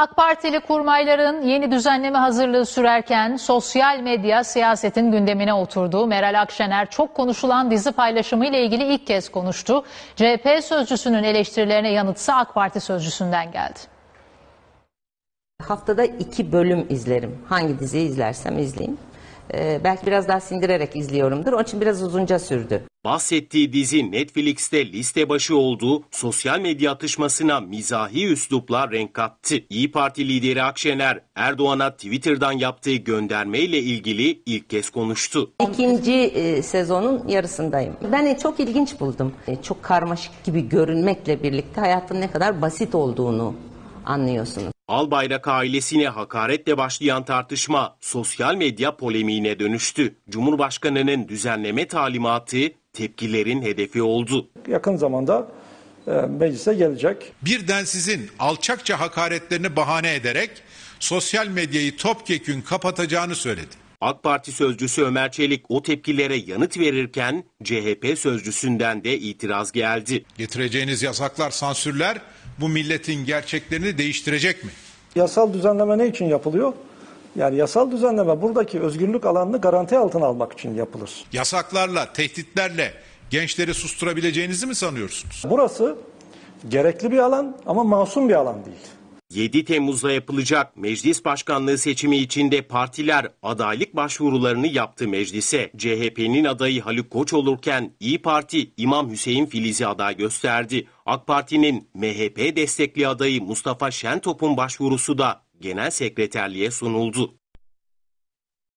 AK Partili kurmayların yeni düzenleme hazırlığı sürerken sosyal medya siyasetin gündemine oturduğu Meral Akşener çok konuşulan dizi paylaşımı ile ilgili ilk kez konuştu. CHP sözcüsünün eleştirilerine yanıtsa AK Parti sözcüsünden geldi. Haftada iki bölüm izlerim. Hangi diziyi izlersem izleyeyim e, belki biraz daha sindirerek izliyorumdur. Onun için biraz uzunca sürdü. Bahsettiği dizi Netflix'te liste başı olduğu sosyal medya atışmasına mizahi üslupla renk kattı. İyi Parti lideri Akşener Erdoğan'a Twitter'dan yaptığı göndermeyle ilgili ilk kez konuştu. İkinci e, sezonun yarısındayım. Ben e, çok ilginç buldum. E, çok karmaşık gibi görünmekle birlikte hayatın ne kadar basit olduğunu anlıyorsunuz. Albayrak ailesine hakaretle başlayan tartışma sosyal medya polemiğine dönüştü. Cumhurbaşkanının düzenleme talimatı tepkilerin hedefi oldu. Yakın zamanda e, meclise gelecek. Birden sizin alçakça hakaretlerini bahane ederek sosyal medyayı topyekün kapatacağını söyledi. AK Parti sözcüsü Ömer Çelik o tepkilere yanıt verirken CHP sözcüsünden de itiraz geldi. Getireceğiniz yasaklar, sansürler bu milletin gerçeklerini değiştirecek mi? Yasal düzenleme ne için yapılıyor? Yani yasal düzenleme buradaki özgürlük alanını garanti altına almak için yapılır. Yasaklarla, tehditlerle gençleri susturabileceğinizi mi sanıyorsunuz? Burası gerekli bir alan ama masum bir alan değil. 7 Temmuz'da yapılacak meclis başkanlığı seçimi içinde partiler adaylık başvurularını yaptı meclise. CHP'nin adayı Haluk Koç olurken İyi Parti İmam Hüseyin Filiz'i aday gösterdi. AK Parti'nin MHP destekli adayı Mustafa Şentop'un başvurusu da genel sekreterliğe sunuldu.